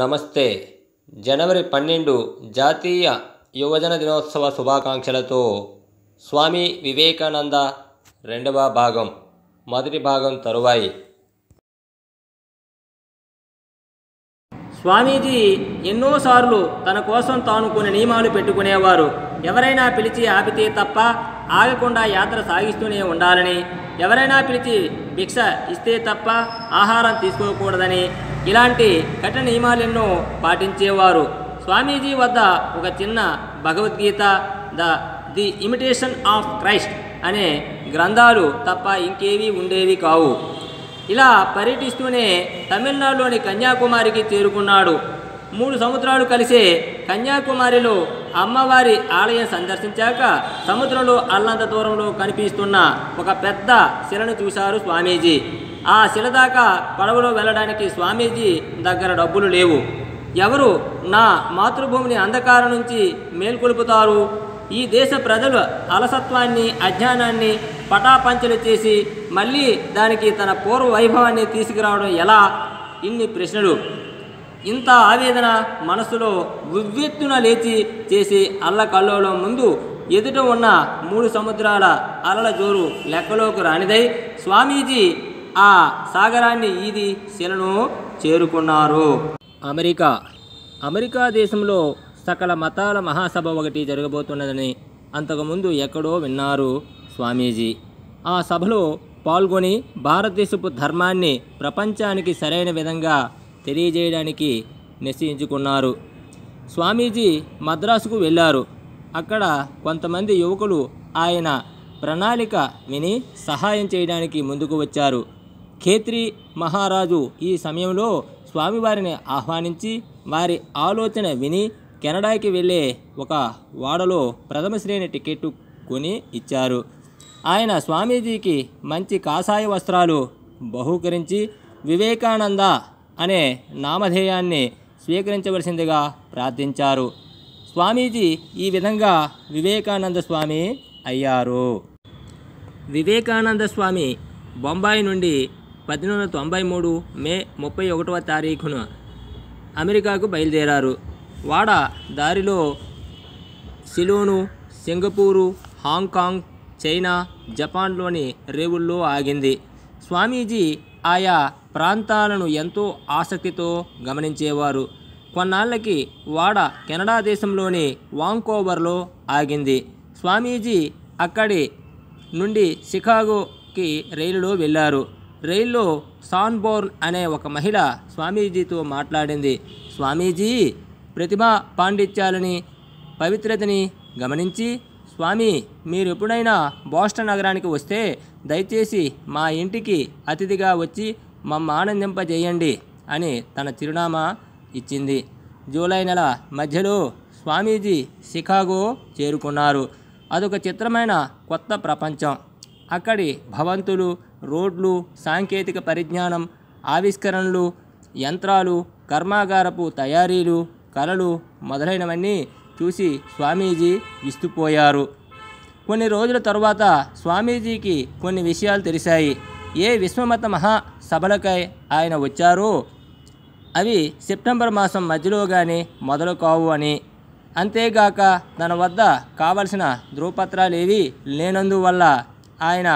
నమస్తే జనవరి పన్నెండు జాతీయ యువజన దినోత్సవ శుభాకాంక్షలతో స్వామి వివేకానంద రెండవ భాగం మొదటి భాగం తరువాయి స్వామీజీ ఎన్నోసార్లు తన కోసం తాను కొన్ని నియమాలు పెట్టుకునేవారు ఎవరైనా పిలిచి ఆపితే తప్ప ఆగకుండా యాత్ర సాగిస్తూనే ఉండాలని ఎవరైనా పిలిచి భిక్ష ఇస్తే తప్ప ఆహారం తీసుకోకూడదని ఇలాంటి కఠిన నియమాలెన్నో పాటించేవారు స్వామీజీ వద్ద ఒక చిన్న Bhagavad Gita the the imitation of Christ అనే గ్రంథాలు తప్ప ఇంకేవీ ఉండేవి కావు ఇలా పర్యటిస్తూనే తమిళనాడులోని కన్యాకుమారికి చేరుకున్నాడు మూడు సముద్రాలు కలిసే కన్యాకుమారిలో అమ్మవారి ఆలయం సందర్శించాక సముద్రంలో అల్లంత దూరంలో కనిపిస్తున్న ఒక పెద్ద శిలను చూశారు స్వామీజీ ఆ శిల దాకా పడవలో వెళ్ళడానికి స్వామీజీ దగ్గర డబ్బులు లేవు ఎవరు నా మాతృభూమిని అంధకారం నుంచి మేల్కొలుపుతారు ఈ దేశ ప్రజలు అలసత్వాన్ని అజ్ఞానాన్ని పటాపంచలు చేసి మళ్ళీ దానికి తన పూర్వ వైభవాన్ని తీసుకురావడం ఎలా ఇన్ని ప్రశ్నలు ఇంత ఆవేదన మనసులో ఉవ్వెత్తున లేచి చేసి అల్లకల్లోలం ముందు ఎదుట ఉన్న మూడు సముద్రాల అలల జోరు లెక్కలోకి రానిదై స్వామీజీ ఆ సాగరాన్ని ఈది శిలను చేరుకున్నారు అమెరికా అమెరికా దేశంలో సకల మతాల మహాసభ ఒకటి జరగబోతున్నదని అంతకుముందు ఎక్కడో విన్నారు స్వామీజీ ఆ సభలో పాల్గొని భారతదేశపు ధర్మాన్ని ప్రపంచానికి సరైన విధంగా తెలియజేయడానికి నిశ్చయించుకున్నారు స్వామీజీ మద్రాసుకు వెళ్ళారు అక్కడ కొంతమంది యువకులు ఆయన ప్రణాళిక విని సహాయం చేయడానికి ముందుకు వచ్చారు ఖేత్రి మహారాజు ఈ సమయంలో స్వామివారిని ఆహ్వానించి వారి ఆలోచన విని కెనడాకి వెళ్ళే ఒక వాడలో ప్రథమ శ్రేణి టికెట్టు కొని ఇచ్చారు ఆయన స్వామీజీకి మంచి కాషాయ వస్త్రాలు బహూకరించి వివేకానంద అనే నామధేయాన్ని స్వీకరించవలసిందిగా ప్రార్థించారు స్వామీజీ ఈ విధంగా వివేకానంద స్వామి అయ్యారు వివేకానంద స్వామి బొంబాయి నుండి పద్దెనిమిది తొంభై మూడు మే ముప్పై ఒకటవ తారీఖున అమెరికాకు బయలుదేరారు వాడ దారిలో సిలోను సింగపూరు హాంకాంగ్ చైనా జపాన్లోని రేవుల్లో ఆగింది స్వామీజీ ఆయా ప్రాంతాలను ఎంతో ఆసక్తితో గమనించేవారు కొన్నాళ్ళకి వాడ కెనడా దేశంలోని వాంకోవర్లో ఆగింది స్వామీజీ అక్కడి నుండి షికాగోకి రైలులో వెళ్ళారు రైల్లో సాన్బోర్న్ అనే ఒక మహిళ స్వామీజీతో మాట్లాడింది స్వామీజీ ప్రతిభ పాండిత్యాలని పవిత్రతని గమనించి స్వామి మీరెప్పుడైనా బోస్టన్ నగరానికి వస్తే దయచేసి మా ఇంటికి అతిథిగా వచ్చి మమ్మ ఆనందింపజేయండి అని తన చిరునామా ఇచ్చింది జూలై నెల మధ్యలో స్వామీజీ షికాగో చేరుకున్నారు అదొక చిత్రమైన కొత్త ప్రపంచం అక్కడి భవంతులు రోడ్లు సాంకేతిక పరిజ్ఞానం ఆవిష్కరణలు యంత్రాలు కర్మాగారపు తయారీలు కళలు మొదలైనవన్నీ చూసి స్వామీజీ విస్తుపోయారు కొన్ని రోజుల తరువాత స్వామీజీకి కొన్ని విషయాలు తెలిసాయి ఏ విశ్వమత మహాసభలకై ఆయన వచ్చారో అవి సెప్టెంబర్ మాసం మధ్యలో కానీ మొదలు కావు అని అంతేగాక తన వద్ద కావలసిన ధృవపత్రాలు ఏవి లేనందువల్ల ఆయన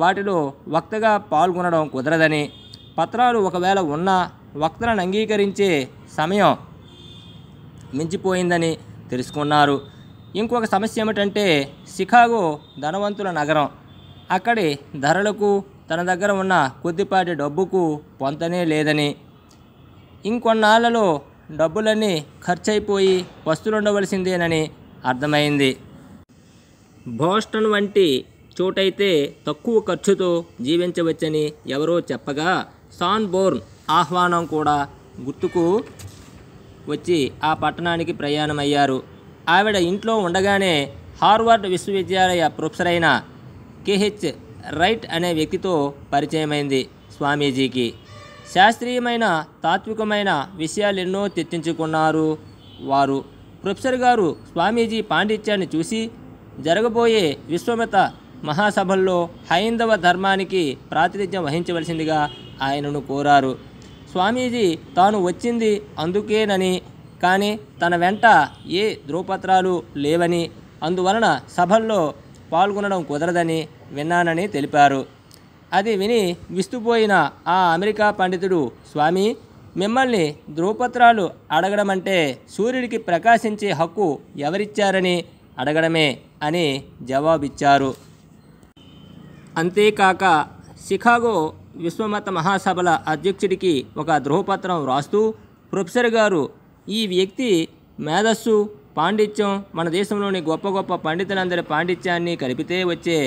వాటిలో వక్తగా పాల్గొనడం కుదరదని పత్రాలు ఒకవేళ ఉన్నా వక్తలను అంగీకరించే సమయం మించిపోయిందని తెలుసుకున్నారు ఇంకొక సమస్య ఏమిటంటే షికాగో ధనవంతుల నగరం అక్కడి ధరలకు తన దగ్గర ఉన్న కొద్దిపాటి డబ్బుకు పొంతనే లేదని ఇంకొన్నాళ్ళలో డబ్బులన్నీ ఖర్చయిపోయి వస్తువులుండవలసిందేనని అర్థమైంది బోస్టన్ వంటి చోటైతే తక్కువ ఖర్చుతో జీవించవచ్చని ఎవరో చెప్పగా సాన్బోర్న్ ఆహ్వానం కూడా గుర్తుకు వచ్చి ఆ పట్టణానికి ప్రయాణమయ్యారు ఆవిడ ఇంట్లో ఉండగానే హార్వర్డ్ విశ్వవిద్యాలయ ప్రొఫెసర్ అయిన కేహెచ్ రైట్ అనే వ్యక్తితో పరిచయమైంది స్వామీజీకి శాస్త్రీయమైన తాత్వికమైన విషయాలెన్నో చర్చించుకున్నారు వారు ప్రొఫెసర్ గారు స్వామీజీ పాండిత్యాన్ని చూసి జరగబోయే విశ్వమత మహాసభల్లో హైందవ ధర్మానికి ప్రాతినిధ్యం వహించవలసిందిగా ఆయనను కోరారు స్వామీజీ తాను వచ్చింది అందుకేనని కానీ తన వెంట ఏ ధ్రువపత్రాలు లేవని అందువలన సభల్లో పాల్గొనడం కుదరదని విన్నానని తెలిపారు అది విని విస్తుపోయిన ఆ అమెరికా పండితుడు స్వామి మిమ్మల్ని ధ్రువపత్రాలు అడగడం అంటే సూర్యుడికి ప్రకాశించే హక్కు ఎవరిచ్చారని అడగడమే అని జవాబిచ్చారు అంతేకాక షికాగో విశ్వమత మహాసభల అధ్యక్షుడికి ఒక ధ్రువపత్రం వ్రాస్తూ ప్రొఫెసర్ గారు ఈ వ్యక్తి మేధస్సు పాండిత్యం మన దేశంలోని గొప్ప గొప్ప పండితులందరి పాండిత్యాన్ని కలిపితే వచ్చే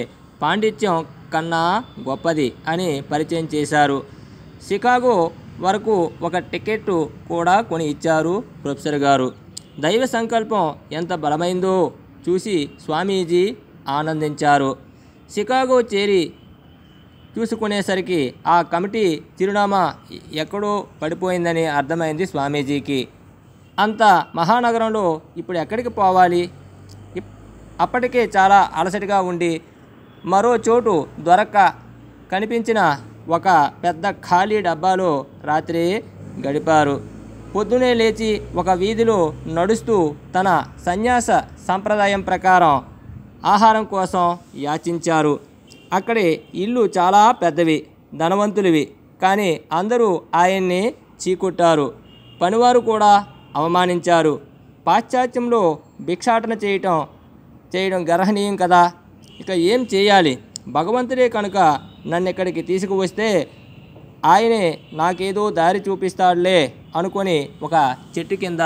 పాండిత్యం కన్నా గొప్పది అని పరిచయం చేశారు షికాగో వరకు ఒక టికెట్ కూడా కొని ఇచ్చారు ప్రొఫెసర్ గారు దైవ సంకల్పం ఎంత బలమైందో చూసి స్వామీజీ ఆనందించారు షికాగో చేరి చూసుకునేసరికి ఆ కమిటీ చిరునామా ఎక్కడో పడిపోయిందని అర్థమైంది స్వామీజీకి అంత మహానగరంలో ఇప్పుడు ఎక్కడికి పోవాలి అప్పటికే చాలా అలసటిగా ఉండి మరో చోటు దొరక్క కనిపించిన ఒక పెద్ద ఖాళీ డబ్బాలో రాత్రి గడిపారు పొద్దునే లేచి ఒక వీధిలో నడుస్తూ తన సన్యాస సంప్రదాయం ప్రకారం ఆహారం కోసం యాచించారు అక్కడి ఇల్లు చాలా పెద్దవి ధనవంతులవి కానీ అందరూ ఆయన్ని చీకుట్టారు పనివారు కూడా అవమానించారు పాశ్చాత్యంలో భిక్షాటన చేయటం చేయడం గర్హనీయం కదా ఇక ఏం చేయాలి భగవంతుడే కనుక నన్ను ఇక్కడికి తీసుకువస్తే ఆయనే నాకేదో దారి చూపిస్తాడులే అనుకొని ఒక చెట్టు కింద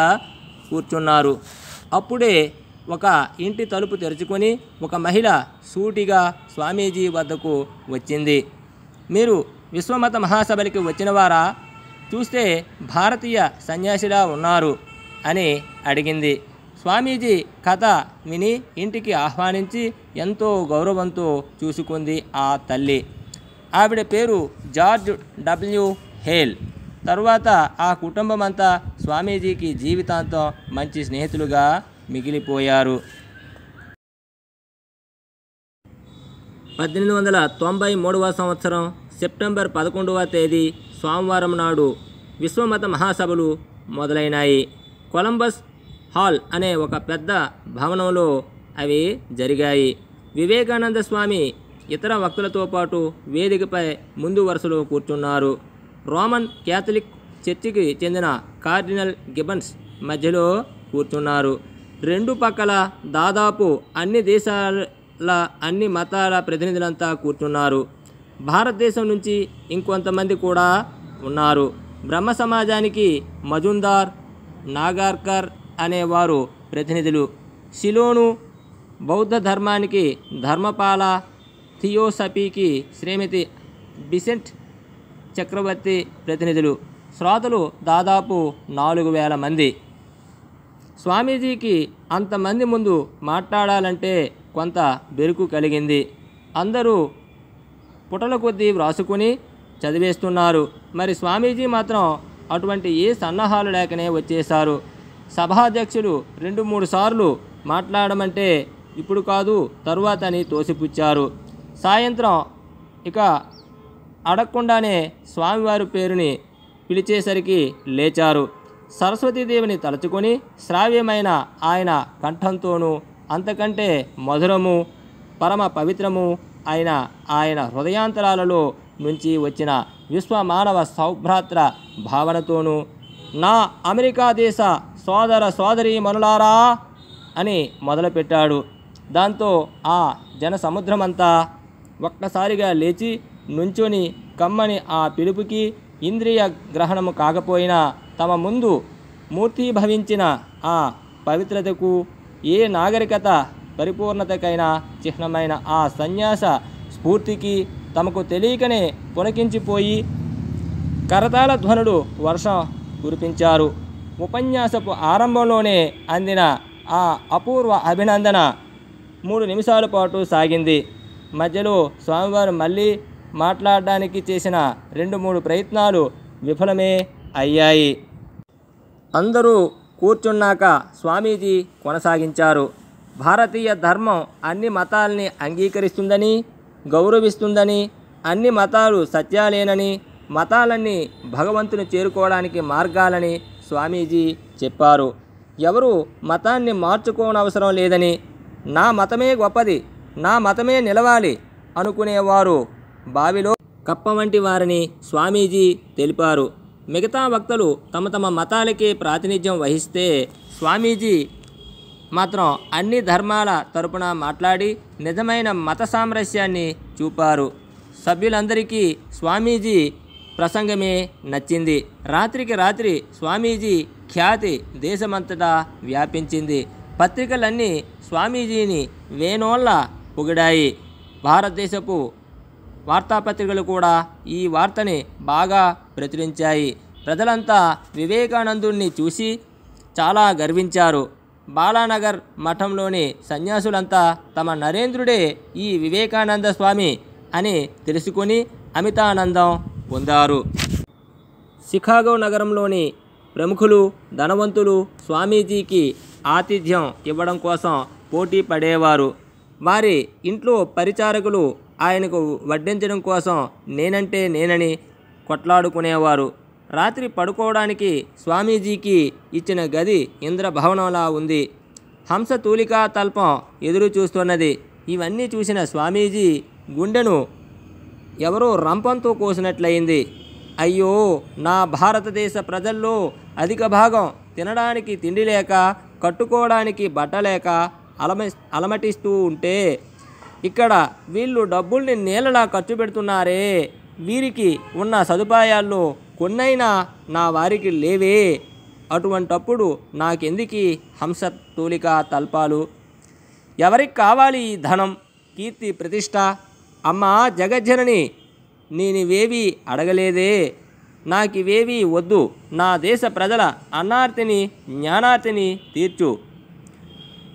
కూర్చున్నారు అప్పుడే ఒక ఇంటి తలుపు తెరుచుకొని ఒక మహిళ సూటిగా స్వామీజీ వద్దకు వచ్చింది మీరు విశ్వమత మహాసభలకి వచ్చిన వారా చూస్తే భారతీయ సన్యాసిలా ఉన్నారు అని అడిగింది స్వామీజీ కథ విని ఇంటికి ఆహ్వానించి ఎంతో గౌరవంతో చూసుకుంది ఆ తల్లి ఆవిడ పేరు జార్జ్ డబ్ల్యూ హేల్ తర్వాత ఆ కుటుంబం అంతా స్వామీజీకి జీవితాంతం మంచి స్నేహితులుగా మిగిలిపోయారు పద్దెనిమిది వందల తొంభై మూడవ సంవత్సరం సెప్టెంబర్ పదకొండవ తేదీ సోమవారం నాడు విశ్వమత మహాసభలు మొదలైనాయి కొలంబస్ హాల్ అనే ఒక పెద్ద భవనంలో అవి జరిగాయి వివేకానంద స్వామి ఇతర వక్తులతో పాటు వేదికపై ముందు వరుసలో కూర్చున్నారు రోమన్ క్యాథలిక్ చర్చికి చెందిన కార్డినల్ గిబన్స్ మధ్యలో కూర్చున్నారు రెండు పక్కల దాదాపు అన్ని దేశాల అన్ని మతాల ప్రతినిధులంతా కూర్చున్నారు భారతదేశం నుంచి ఇంకొంతమంది కూడా ఉన్నారు బ్రహ్మ సమాజానికి మజుందార్ నాగార్కర్ అనేవారు ప్రతినిధులు శిలోను బౌద్ధ ధర్మానికి ధర్మపాల థియోసఫీకి శ్రీమతి బిసెంట్ చక్రవర్తి ప్రతినిధులు శ్రోతలు దాదాపు నాలుగు వేల మంది స్వామీజీకి అంతమంది ముందు మాట్లాడాలంటే కొంత బెరుకు కలిగింది అందరూ పుటల కొద్దీ వ్రాసుకుని చదివేస్తున్నారు మరి స్వామీజీ మాత్రం అటువంటి ఏ సన్నాహాలు లేకనే వచ్చేశారు సభాధ్యక్షులు రెండు మూడు సార్లు మాట్లాడమంటే ఇప్పుడు కాదు తరువాత అని తోసిపుచ్చారు సాయంత్రం ఇక అడగకుండానే స్వామివారి పేరుని పిలిచేసరికి లేచారు సరస్వతీదేవిని తలుచుకొని శ్రావ్యమైన ఆయన కంఠంతోనూ అంతకంటే మధురము పరమ పవిత్రము అయిన ఆయన హృదయాంతరాలలో నుంచి వచ్చిన విశ్వమానవ సౌభ్రాత్ర భావనతోనూ నా అమెరికా దేశ సోదర సోదరి మనులారా అని మొదలుపెట్టాడు దాంతో ఆ జనసముద్రమంతా ఒక్కసారిగా లేచి నుంచొని కమ్మని ఆ పిలుపుకి ఇంద్రియ గ్రహణము కాకపోయినా తమ ముందు భవించిన ఆ పవిత్రతకు ఏ నాగరికత పరిపూర్ణతకైనా చిహ్నమైన ఆ సన్యాస స్ఫూర్తికి తమకు తెలియకనే పునకించిపోయి కరతాల ధ్వనుడు వర్షం కురిపించారు ఉపన్యాసపు ఆరంభంలోనే అందిన ఆ అపూర్వ అభినందన మూడు నిమిషాల పాటు సాగింది మధ్యలో స్వామివారు మళ్ళీ మాట్లాడడానికి చేసిన రెండు మూడు ప్రయత్నాలు విఫలమే అయ్యాయి అందరూ కూర్చున్నాక స్వామీజీ కొనసాగించారు భారతీయ ధర్మం అన్ని మతాల్ని అంగీకరిస్తుందని గౌరవిస్తుందని అన్ని మతాలు సత్యాలేనని మతాలన్నీ భగవంతుని చేరుకోవడానికి మార్గాలని స్వామీజీ చెప్పారు ఎవరు మతాన్ని మార్చుకోనవసరం లేదని నా మతమే గొప్పది నా మతమే నిలవాలి అనుకునేవారు బావిలో కప్ప వంటి వారిని స్వామీజీ తెలిపారు మిగతా వక్తలు తమ తమ మతాలకి ప్రాతినిధ్యం వహిస్తే స్వామీజీ మాత్రం అన్ని ధర్మాల తరపున మాట్లాడి నిజమైన మత సామరస్యాన్ని చూపారు సభ్యులందరికీ స్వామీజీ ప్రసంగమే నచ్చింది రాత్రికి రాత్రి స్వామీజీ ఖ్యాతి దేశమంతటా వ్యాపించింది పత్రికలన్నీ స్వామీజీని వేనోళ్ళ పొగిడాయి భారతదేశపు వార్తాపత్రికలు కూడా ఈ వార్తని బాగా ప్రచురించాయి ప్రజలంతా వివేకానందుణ్ణి చూసి చాలా గర్వించారు బాలానగర్ మఠంలోని సన్యాసులంతా తమ నరేంద్రుడే ఈ వివేకానంద స్వామి అని తెలుసుకుని అమితానందం పొందారు షికాగో నగరంలోని ప్రముఖులు ధనవంతులు స్వామీజీకి ఆతిథ్యం ఇవ్వడం కోసం పోటీ పడేవారు వారి ఇంట్లో పరిచారకులు ఆయనకు వడ్డించడం కోసం నేనంటే నేనని కొట్లాడుకునేవారు రాత్రి పడుకోవడానికి స్వామీజీకి ఇచ్చిన గది ఇంద్రభవనంలా ఉంది హంస తూలికా తల్పం ఎదురు చూస్తున్నది ఇవన్నీ చూసిన స్వామీజీ గుండెను ఎవరో రంపంతో కోసినట్లయింది అయ్యో నా భారతదేశ ప్రజల్లో అధిక భాగం తినడానికి తిండి లేక కట్టుకోవడానికి బట్టలేక అలమ అలమటిస్తూ ఉంటే ఇక్కడ వీళ్ళు డబ్బుల్ని నేలలా ఖర్చు పెడుతున్నారే వీరికి ఉన్న సదుపాయాల్లో కొన్నైనా నా వారికి లేవే అటువంటప్పుడు నాకెందుకి హంస తూలిక తల్పాలు ఎవరికి కావాలి ఈ ధనం కీర్తి ప్రతిష్ట అమ్మా జగజ్జనని నేనివేవి అడగలేదే నాకివేవి వద్దు నా దేశ ప్రజల అన్నార్తిని జ్ఞానార్తిని తీర్చు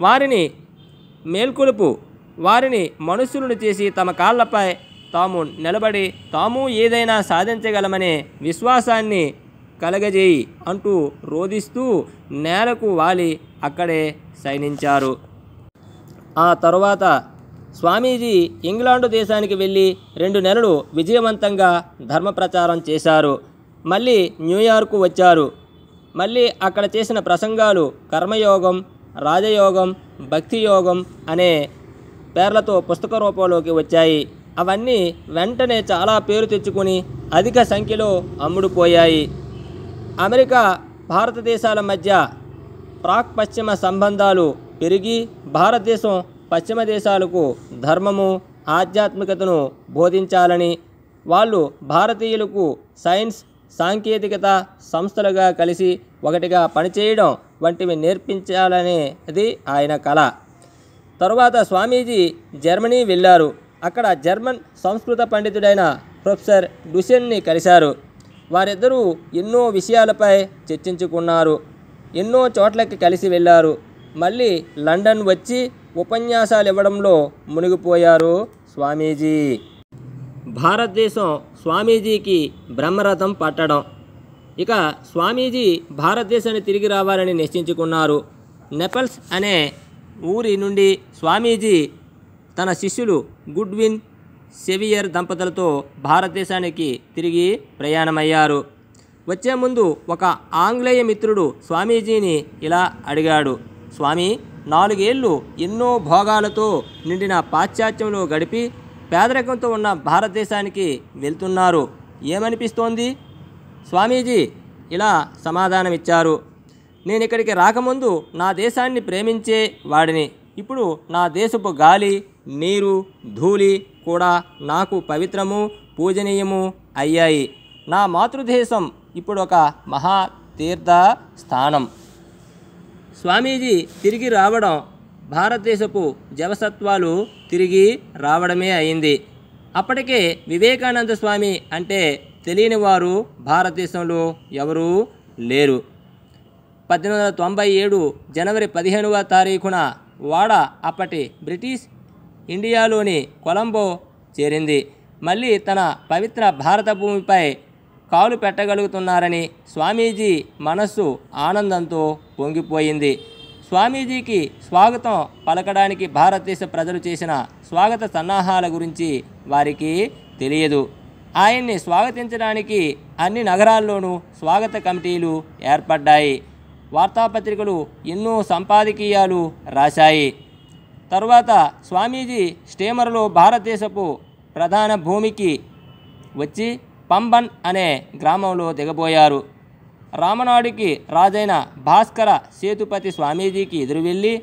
వారిని మేల్కొలుపు వారిని మనుషులను చేసి తమ కాళ్లపై తాము నిలబడి తాము ఏదైనా సాధించగలమనే విశ్వాసాన్ని కలగజేయి అంటూ రోధిస్తూ నేలకు వాలి అక్కడే శయనించారు ఆ తరువాత స్వామీజీ ఇంగ్లాండు దేశానికి వెళ్ళి రెండు నెలలు విజయవంతంగా ధర్మ ప్రచారం చేశారు మళ్ళీ న్యూయార్కు వచ్చారు మళ్ళీ అక్కడ చేసిన ప్రసంగాలు కర్మయోగం రాజయోగం భక్తియోగం అనే పేర్లతో పుస్తక రూపంలోకి వచ్చాయి అవన్నీ వెంటనే చాలా పేరు తెచ్చుకుని అధిక సంఖ్యలో అమ్ముడుపోయాయి అమెరికా భారతదేశాల మధ్య ప్రాక్ పశ్చిమ సంబంధాలు పెరిగి భారతదేశం పశ్చిమ దేశాలకు ధర్మము ఆధ్యాత్మికతను బోధించాలని వాళ్ళు భారతీయులకు సైన్స్ సాంకేతికత సంస్థలుగా కలిసి ఒకటిగా పనిచేయడం వంటివి నేర్పించాలనేది ఆయన కళ తరువాత స్వామీజీ జర్మనీ వెళ్ళారు అక్కడ జర్మన్ సంస్కృత పండితుడైన ప్రొఫెసర్ డుసెన్ని కలిశారు వారిద్దరూ ఎన్నో విషయాలపై చర్చించుకున్నారు ఎన్నో చోట్లకి కలిసి వెళ్ళారు మళ్ళీ లండన్ వచ్చి ఉపన్యాసాలు ఇవ్వడంలో మునిగిపోయారు స్వామీజీ భారతదేశం స్వామీజీకి బ్రహ్మరథం పట్టడం ఇక స్వామీజీ భారతదేశాన్ని తిరిగి రావాలని నిశ్చయించుకున్నారు నెపల్స్ అనే ఊరి నుండి స్వామీజీ తన శిష్యులు గుడ్విన్ సెవియర్ దంపతులతో భారతదేశానికి తిరిగి ప్రయాణమయ్యారు వచ్చే ముందు ఒక ఆంగ్లేయ మిత్రుడు స్వామీజీని ఇలా అడిగాడు స్వామి నాలుగేళ్లు ఎన్నో భోగాలతో నిండిన పాశ్చాత్యంలో గడిపి పేదరికంతో ఉన్న భారతదేశానికి వెళ్తున్నారు ఏమనిపిస్తోంది స్వామీజీ ఇలా సమాధానమిచ్చారు నేను ఇక్కడికి రాకముందు నా దేశాన్ని ప్రేమించే వాడిని ఇప్పుడు నా దేశపు గాలి నీరు ధూళి కూడా నాకు పవిత్రము పూజనీయము అయ్యాయి నా మాతృదేశం ఇప్పుడు ఒక మహా తీర్థ స్థానం స్వామీజీ తిరిగి రావడం భారతదేశపు జవసత్వాలు తిరిగి రావడమే అయింది అప్పటికే వివేకానంద స్వామి అంటే తెలియని వారు భారతదేశంలో ఎవరూ లేరు పద్దెనిమిది వందల తొంభై ఏడు జనవరి పదిహేనవ తారీఖున వాడ అప్పటి బ్రిటిష్ ఇండియాలోని కొలంబో చేరింది మళ్ళీ తన పవిత్ర భారత భూమిపై కాలు పెట్టగలుగుతున్నారని స్వామీజీ మనస్సు ఆనందంతో పొంగిపోయింది స్వామీజీకి స్వాగతం పలకడానికి భారతదేశ ప్రజలు చేసిన స్వాగత సన్నాహాల గురించి వారికి తెలియదు ఆయన్ని స్వాగతించడానికి అన్ని నగరాల్లోనూ స్వాగత కమిటీలు ఏర్పడ్డాయి వార్తాపత్రికలు ఎన్నో సంపాదకీయాలు రాశాయి తరువాత స్వామీజీ స్టేమర్లో భారతదేశపు ప్రధాన భూమికి వచ్చి పంబన్ అనే గ్రామంలో దిగబోయారు రామనాడుకి రాజైన భాస్కర సేతుపతి స్వామీజీకి ఎదురు వెళ్ళి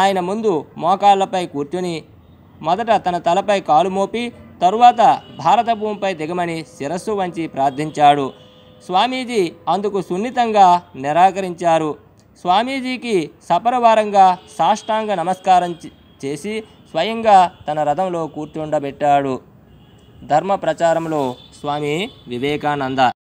ఆయన ముందు మోకాళ్ళపై కూర్చొని మొదట తన తలపై కాలు మోపి తరువాత భారత భూమిపై దిగమని శిరస్సు వంచి ప్రార్థించాడు స్వామీజీ అందుకు సున్నితంగా నిరాకరించారు స్వామీజీకి సపరవారంగా సాష్టాంగ నమస్కారం చేసి స్వయంగా తన రథంలో కూర్చుండబెట్టాడు ధర్మ ప్రచారంలో స్వామి వివేకానంద